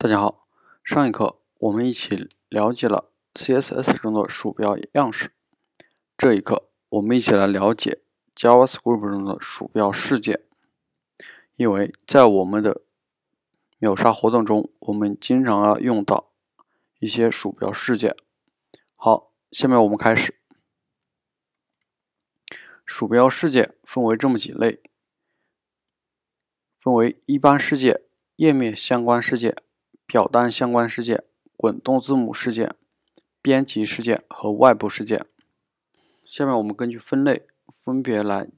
大家好，上一课我们一起了解了 CSS 中的鼠标样式。这一课我们一起来了解 JavaScript 中的鼠标事件，因为在我们的秒杀活动中，我们经常要用到一些鼠标事件。好，下面我们开始。鼠标事件分为这么几类，分为一般事件、页面相关事件。表单相关事件、滚动字母事件、编辑事件和外部事件。下面我们根据分类，分别来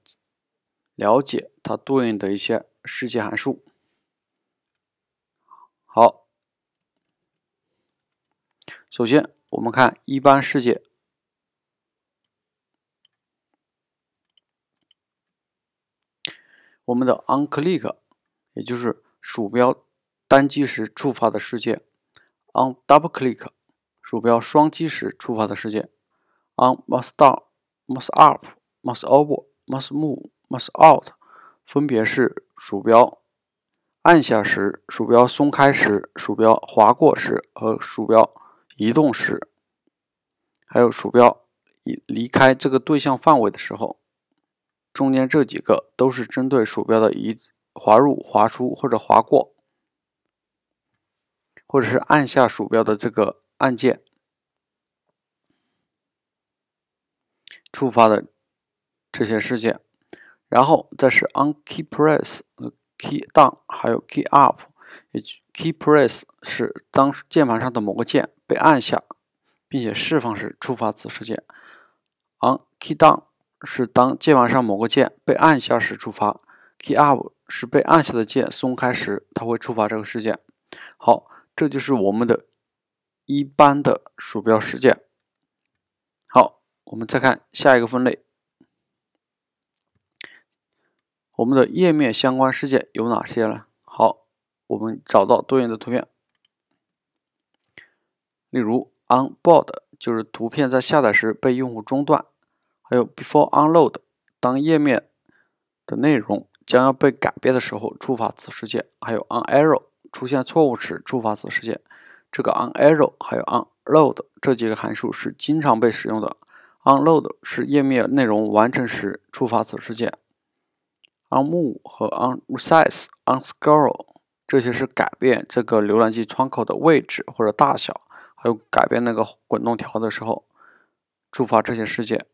了解它对应的一些事件函数。好，首先我们看一般事件，我们的 on click，也就是鼠标。单击时触发的事件，on double click，鼠标双击时触发的事件，on mouse down、mouse up、mouse over、mouse move、mouse out，分别是鼠标按下时、鼠标松开时、鼠标划过时和鼠标移动时，还有鼠标离离开这个对象范围的时候。中间这几个都是针对鼠标的移滑入、滑出或者划过。或者是按下鼠标的这个按键触发的这些事件，然后再是 on key press、key down，还有 key up。key press 是当键盘上的某个键被按下并且释放时触发此事件；on key down 是当键盘上某个键被按下时触发；key up 是被按下的键松开时，它会触发这个事件。好。这就是我们的一般的鼠标事件。好，我们再看下一个分类，我们的页面相关事件有哪些呢？好，我们找到对应的图片，例如 on board 就是图片在下载时被用户中断，还有 before unload，当页面的内容将要被改变的时候触发此事件，还有 on error。出现错误时触发此事件。这个 on error 还有 on load 这几个函数是经常被使用的。on load 是页面内容完成时触发此事件。on move 和 on resize、on scroll 这些是改变这个浏览器窗口的位置或者大小，还有改变那个滚动条的时候触发这些事件。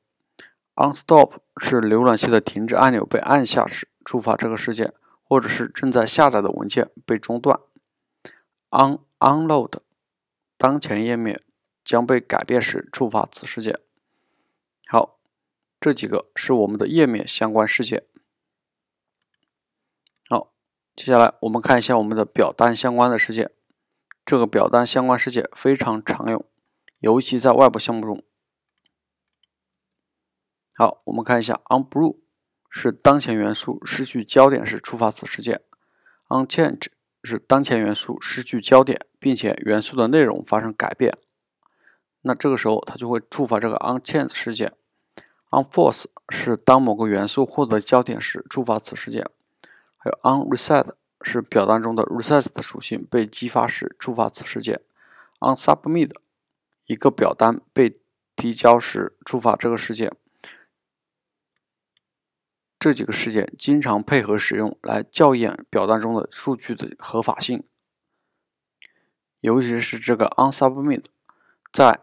on stop 是浏览器的停止按钮被按下时触发这个事件。或者是正在下载的文件被中断。onunload，当前页面将被改变时触发此事件。好，这几个是我们的页面相关事件。好，接下来我们看一下我们的表单相关的事件。这个表单相关事件非常常用，尤其在外部项目中。好，我们看一下 o n b l u w 是当前元素失去焦点时触发此事件。onchange 是当前元素失去焦点，并且元素的内容发生改变，那这个时候它就会触发这个 onchange 事件。o n f o r c e 是当某个元素获得焦点时触发此事件。还有 onreset 是表单中的 reset 属性被激发时触发此事件。onsubmit 一个表单被提交时触发这个事件。这几个事件经常配合使用，来校验表单中的数据的合法性。尤其是这个 on submit，在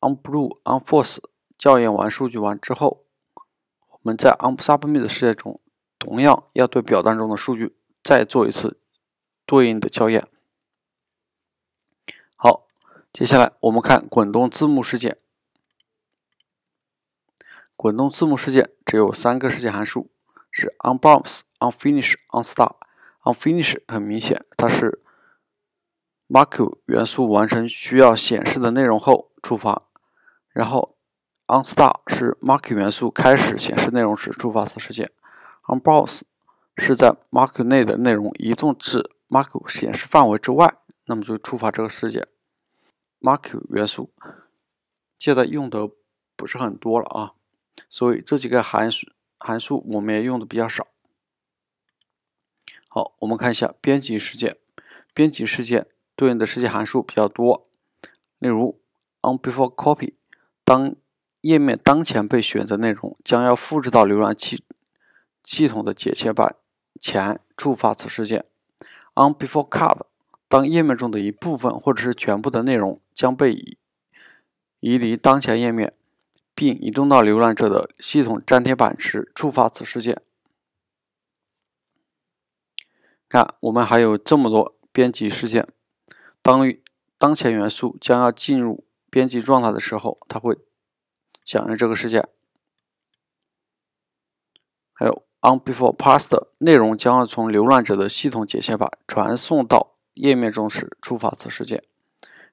on b l u e on f o c e 校验完数据完之后，我们在 on submit 的事件中，同样要对表单中的数据再做一次对应的校验。好，接下来我们看滚动字幕事件。滚动字幕事件只有三个事件函数，是 o n b o m b s onfinish、o n s t a r onfinish 很明显，它是 marko 元素完成需要显示的内容后触发。然后 o n s t a r 是 marko 元素开始显示内容时触发此事件。o n b o s s 是在 marko 内的内容移动至 marko 显示范围之外，那么就触发这个事件。marko 元素现在用的不是很多了啊。所以这几个函数函数我们也用的比较少。好，我们看一下编辑事件，编辑事件对应的事件函数比较多。例如，onBeforeCopy，当页面当前被选择内容将要复制到浏览器系统的剪切板前触发此事件；onBeforeCut，当页面中的一部分或者是全部的内容将被移离当前页面。并移动到浏览者的系统粘贴板时触发此事件。看，我们还有这么多编辑事件。当当前元素将要进入编辑状态的时候，它会响应这个事件。还有 o n b e f o r e p a s t 内容将要从浏览者的系统剪切板传送到页面中时触发此事件。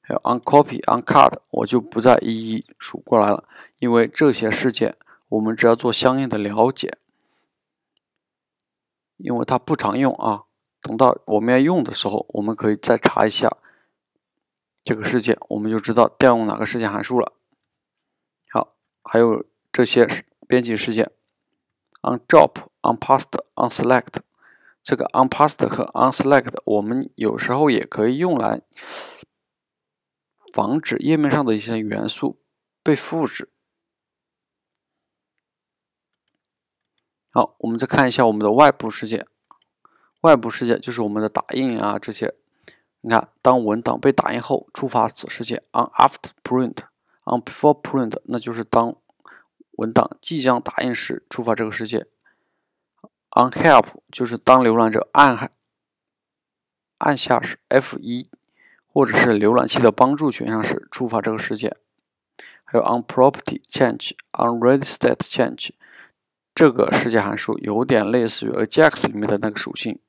还有 on copy、on cut，我就不再一一数过来了，因为这些事件我们只要做相应的了解，因为它不常用啊。等到我们要用的时候，我们可以再查一下这个事件，我们就知道调用哪个事件函数了。好，还有这些编辑事件：on drop、on p a s t on select。这个 on p a s t 和 on select，我们有时候也可以用来。防止页面上的一些元素被复制。好，我们再看一下我们的外部世界。外部世界就是我们的打印啊这些。你看，当文档被打印后，触发此事件。onAfterPrint、onBeforePrint，那就是当文档即将打印时触发这个世界。onHelp 就是当浏览者按按下 F1。或者是浏览器的帮助选项时触发这个事件，还有 on property change、on ready state change 这个事件函数有点类似于 AJAX 里面的那个属性，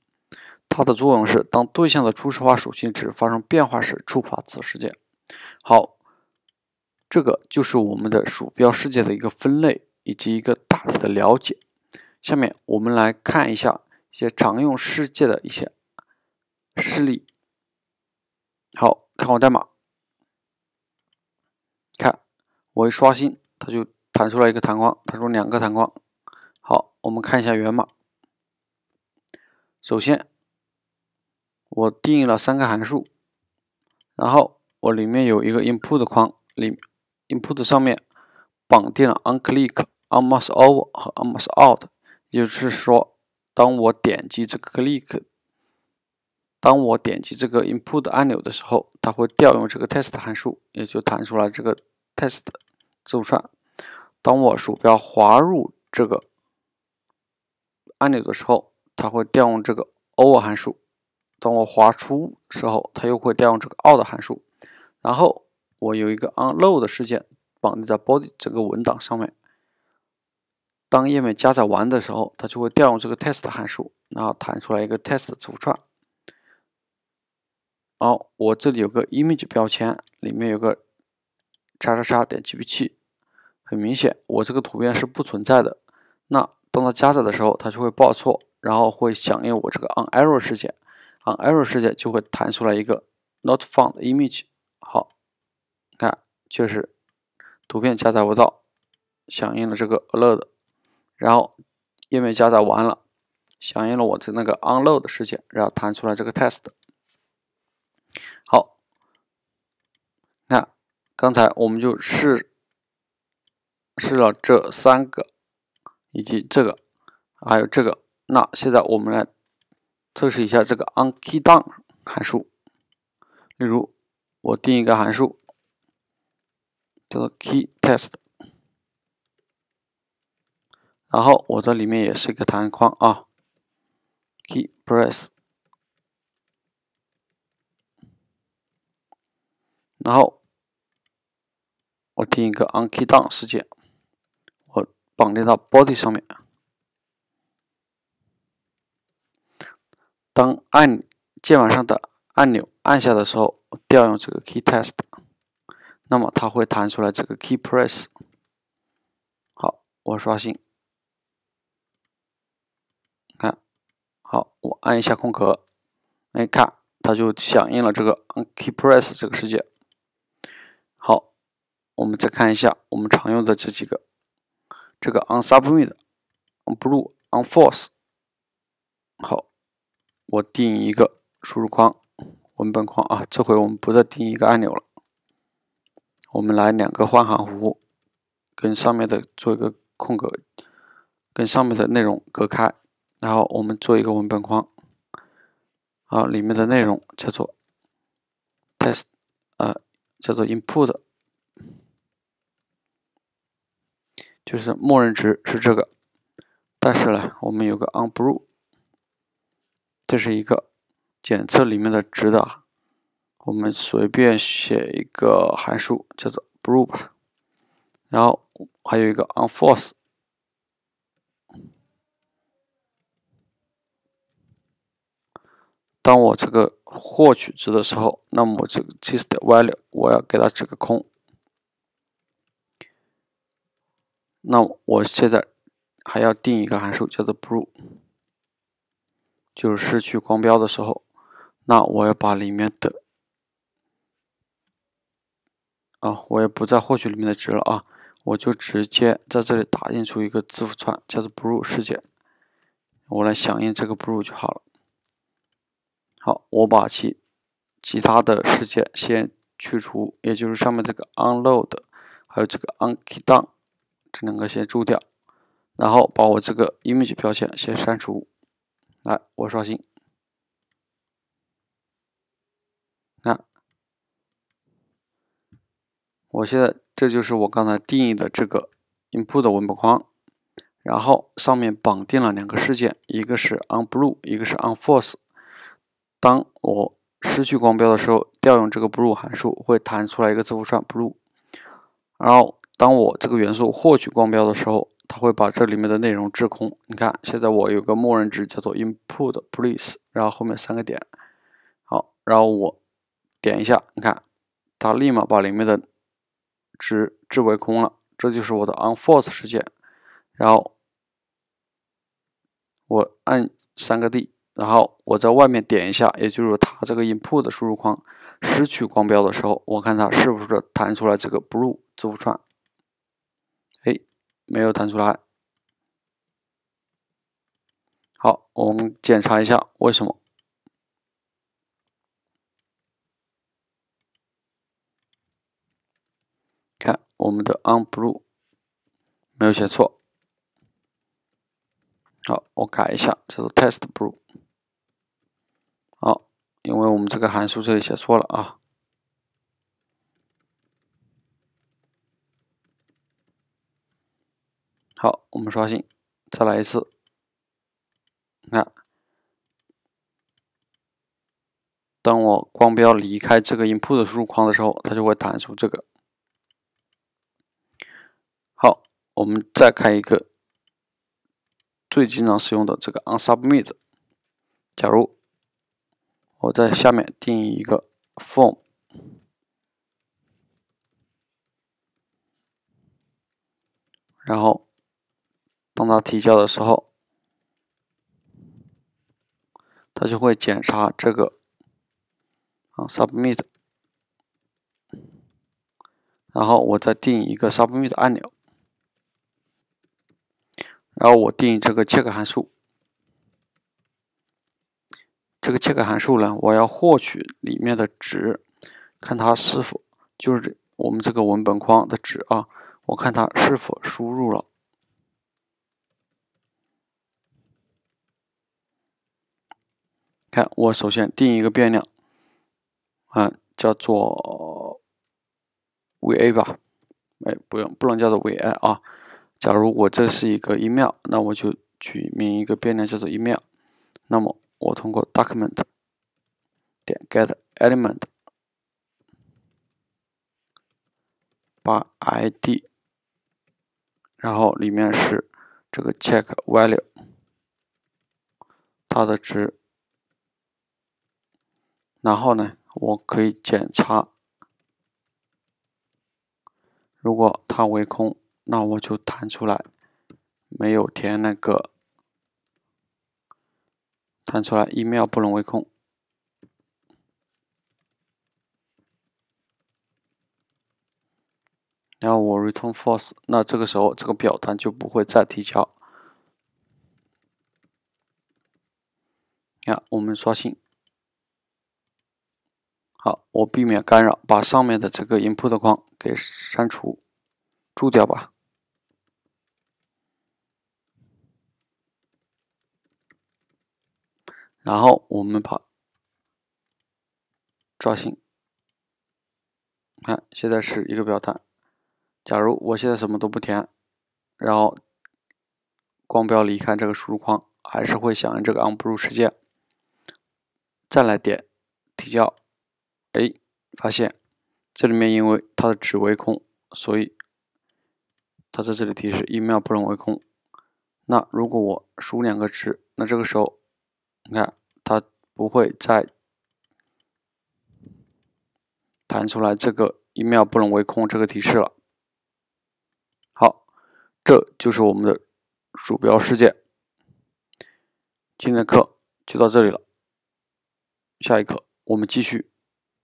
它的作用是当对象的初始化属性值发生变化时触发此事件。好，这个就是我们的鼠标事件的一个分类以及一个大体的了解。下面我们来看一下一些常用事件的一些事例。好看我代码，看我一刷新，它就弹出来一个弹框，弹出两个弹框。好，我们看一下源码。首先我定义了三个函数，然后我里面有一个 input 框，里 input 上面绑定了 on click、on m u s e over 和 on m u s e out，也就是说，当我点击这个 click。当我点击这个 input 按钮的时候，它会调用这个 test 函数，也就弹出来这个 test 字符串。当我鼠标滑入这个按钮的时候，它会调用这个 over 函数；当我滑出时候，它又会调用这个 out 函数。然后我有一个 onload 事件绑定在 body 这个文档上面。当页面加载完的时候，它就会调用这个 test 函数，然后弹出来一个 test 字符串。我这里有个 image 标签，里面有个叉叉叉点 jpg，很明显，我这个图片是不存在的。那当它加载的时候，它就会报错，然后会响应我这个 on error 事件，on error 事件就会弹出来一个 not found image。好，看，就是图片加载不到，响应了这个 a l e r t 然后页面加载完了，响应了我的那个 on load 事件，然后弹出来这个 test。好，那刚才我们就试试了这三个，以及这个，还有这个。那现在我们来测试一下这个 on key down 函数。例如，我定一个函数叫做 key test，然后我这里面也是一个弹框啊，key press。然后我定一个 onKeyDown 事件，我绑定到 body 上面。当按键盘上的按钮按下的时候，调用这个 keyTest，那么它会弹出来这个 keyPress。好，我刷新，看好，我按一下空格，你看，它就响应了这个 onKeyPress 这个事件。我们再看一下我们常用的这几个，这个 on submit、on b l u e on f o c e 好，我定一个输入框、文本框啊。这回我们不再定一个按钮了，我们来两个换行符，跟上面的做一个空格，跟上面的内容隔开。然后我们做一个文本框，啊，里面的内容叫做 test，呃，叫做 input。就是默认值是这个，但是呢，我们有个 on blue，这是一个检测里面的值的，我们随便写一个函数叫做 blue 吧，然后还有一个 on f o r c e 当我这个获取值的时候，那么这个 test value 我要给它指个空。那我现在还要定一个函数叫做 b l u e 就是失去光标的时候。那我要把里面的啊，我也不再获取里面的值了啊，我就直接在这里打印出一个字符串叫做 b l u e 事件，我来响应这个 b l u e 就好了。好，我把其其他的事件先去除，也就是上面这个 unload，还有这个 keydown。这两个先注掉，然后把我这个 image 标签先删除。来，我刷新，那我现在这就是我刚才定义的这个 input 文本框，然后上面绑定了两个事件，一个是 on b l u e 一个是 on f o c e 当我失去光标的时候，调用这个 b l u e 函数，会弹出来一个字符串 b l u e 然后。当我这个元素获取光标的时候，它会把这里面的内容置空。你看，现在我有个默认值叫做 input p l e a s e 然后后面三个点。好，然后我点一下，你看，它立马把里面的值置为空了。这就是我的 on f o c e s 事件。然后我按三个 d，然后我在外面点一下，也就是它这个 input 输入框失去光标的时候，我看它是不是弹出来这个 blue 字符串。没有弹出来。好，我们检查一下为什么？看我们的 on blue 没有写错。好，我改一下，叫做 test blue。好，因为我们这个函数这里写错了啊。好，我们刷新，再来一次。你看，当我光标离开这个 input 输入框的时候，它就会弹出这个。好，我们再开一个最经常使用的这个 u n submit。假如我在下面定义一个 form，然后。当他提交的时候，他就会检查这个 submit，然后我再定一个 submit 按钮，然后我定这个 check 函数。这个 check 函数呢，我要获取里面的值，看它是否就是我们这个文本框的值啊，我看它是否输入了。看，我首先定一个变量，嗯，叫做 v a 吧。哎，不用，不能叫做 v a 啊。假如我这是一个 email，那我就取名一个变量叫做 email。那么我通过 document 点 get element 把 id，然后里面是这个 check value，它的值。然后呢，我可以检查，如果它为空，那我就弹出来没有填那个，弹出来 email 不能为空，然后我 return false，那这个时候这个表单就不会再提交。看，我们刷新。好，我避免干扰，把上面的这个 input 框给删除注掉吧。然后我们把刷新，看，现在是一个表单。假如我现在什么都不填，然后光标离开这个输入框，还是会响应这个 o n b l u e 事件。再来点提交。哎，发现这里面因为它的值为空，所以它在这里提示一秒不能为空。那如果我输两个值，那这个时候你看它不会再弹出来这个一秒不能为空这个提示了。好，这就是我们的鼠标事件。今天的课就到这里了，下一课我们继续。